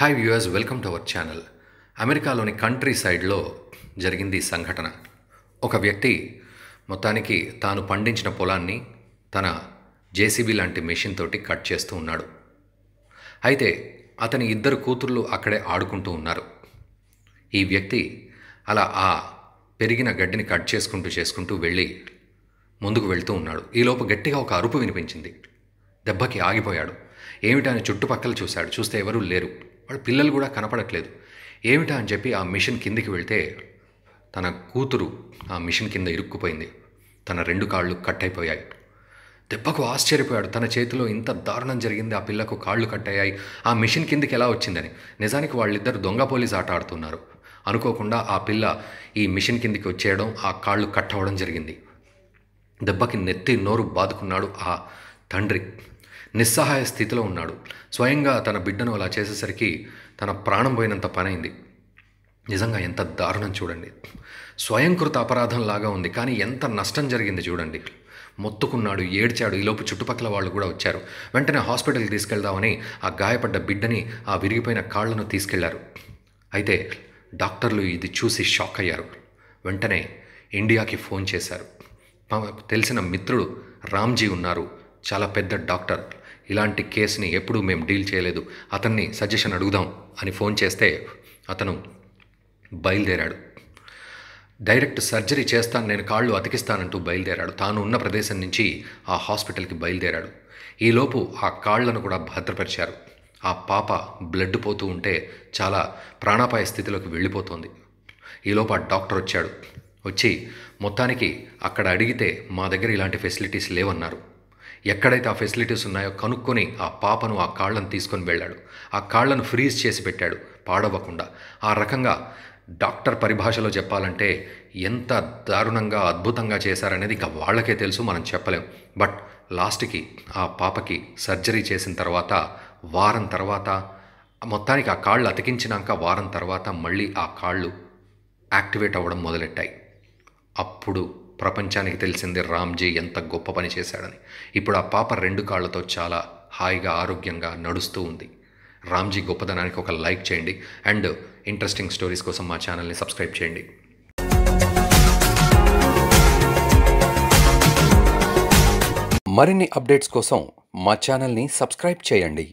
hi viewers welcome to our channel అమెరికాలోని country సైడ్లో జరిగింది ఈ సంఘటన ఒక వ్యక్తి మొత్తానికి తాను పండించిన పొలాన్ని తన జేసీబీ లాంటి మెషిన్ తోటి కట్ చేస్తూ ఉన్నాడు అయితే అతని ఇద్దరు కూతుర్లు అక్కడే ఆడుకుంటూ ఉన్నారు ఈ వ్యక్తి అలా ఆ పెరిగిన గడ్డిని కట్ చేసుకుంటూ చేసుకుంటూ వెళ్ళి ముందుకు వెళ్తూ ఉన్నాడు ఈలోపు గట్టిగా ఒక అరుపు వినిపించింది దెబ్బకి ఆగిపోయాడు ఏమిటని చుట్టుపక్కల చూశాడు చూస్తే ఎవరూ లేరు వాళ్ళ పిల్లలు కూడా కనపడట్లేదు ఏమిటా అని చెప్పి ఆ మిషన్ కిందికి వెళ్తే తన కూతురు ఆ మిషన్ కింద ఇరుక్కుపోయింది తన రెండు కాళ్ళు కట్ అయిపోయాయి దెబ్బకు ఆశ్చర్యపోయాడు తన చేతిలో ఇంత దారుణం జరిగింది ఆ పిల్లకు కాళ్ళు కట్టయ్యాయి ఆ మిషన్ కిందికి ఎలా వచ్చిందని నిజానికి వాళ్ళిద్దరు దొంగ పోలీస్ ఆట ఆడుతున్నారు అనుకోకుండా ఆ పిల్ల ఈ మిషన్ కిందికి వచ్చేయడం ఆ కాళ్ళు కట్ అవ్వడం జరిగింది దెబ్బకి నెత్తి నోరు బాదుకున్నాడు ఆ తండ్రి నిస్సహాయ స్థితిలో ఉన్నాడు స్వయంగా తన బిడ్డను అలా చేసేసరికి తన ప్రాణం పోయినంత పనైంది నిజంగా ఎంత దారుణం చూడండి స్వయంకృత అపరాధంలాగా ఉంది కానీ ఎంత నష్టం జరిగింది చూడండి మొత్తుకున్నాడు ఏడ్చాడు ఈలోపు చుట్టుపక్కల వాళ్ళు కూడా వచ్చారు వెంటనే హాస్పిటల్కి తీసుకెళ్దామని ఆ గాయపడ్డ బిడ్డని ఆ విరిగిపోయిన కాళ్లను తీసుకెళ్లారు అయితే డాక్టర్లు ఇది చూసి షాక్ అయ్యారు వెంటనే ఇండియాకి ఫోన్ చేశారు తెలిసిన మిత్రుడు రామ్జీ ఉన్నారు చాలా పెద్ద డాక్టర్ ఇలాంటి కేసుని ఎప్పుడూ మేము డీల్ చేయలేదు అతన్ని సజెషన్ అడుగుదాం అని ఫోన్ చేస్తే అతను బయలుదేరాడు డైరెక్ట్ సర్జరీ చేస్తాను నేను కాళ్ళు అతికిస్తానంటూ బయలుదేరాడు తాను ఉన్న ప్రదేశం నుంచి ఆ హాస్పిటల్కి బయలుదేరాడు ఈలోపు ఆ కాళ్లను కూడా భద్రపరిచారు ఆ పాప బ్లడ్ పోతూ ఉంటే చాలా ప్రాణాపాయ స్థితిలోకి వెళ్ళిపోతుంది ఈలోపు ఆ డాక్టర్ వచ్చాడు వచ్చి మొత్తానికి అక్కడ అడిగితే మా దగ్గర ఇలాంటి ఫెసిలిటీస్ లేవన్నారు ఎక్కడైతే ఆ ఫెసిలిటీస్ ఉన్నాయో కనుక్కొని ఆ పాపను ఆ కాళ్లను తీసుకొని వెళ్ళాడు ఆ కాళ్లను ఫ్రీజ్ చేసి పెట్టాడు పాడవకుండా ఆ రకంగా డాక్టర్ పరిభాషలో చెప్పాలంటే ఎంత దారుణంగా అద్భుతంగా చేశారనేది ఇంకా వాళ్ళకే తెలుసు మనం చెప్పలేం బట్ లాస్ట్కి ఆ పాపకి సర్జరీ చేసిన తర్వాత వారం తర్వాత మొత్తానికి ఆ కాళ్ళు అతికించినాక వారం తర్వాత మళ్ళీ ఆ కాళ్ళు యాక్టివేట్ అవ్వడం మొదలెట్టాయి అప్పుడు ప్రపంచానికి తెలిసింది రామ్జీ ఎంత గొప్ప పని చేశాడని ఇప్పుడు ఆ పాప రెండు కాళ్లతో చాలా హాయిగా ఆరోగ్యంగా నడుస్తూ ఉంది రామ్జీ గొప్పదనానికి ఒక లైక్ చేయండి అండ్ ఇంట్రెస్టింగ్ స్టోరీస్ కోసం మా ఛానల్ని సబ్స్క్రైబ్ చేయండి మరిన్ని అప్డేట్స్ కోసం మా ఛానల్ని సబ్స్క్రైబ్ చేయండి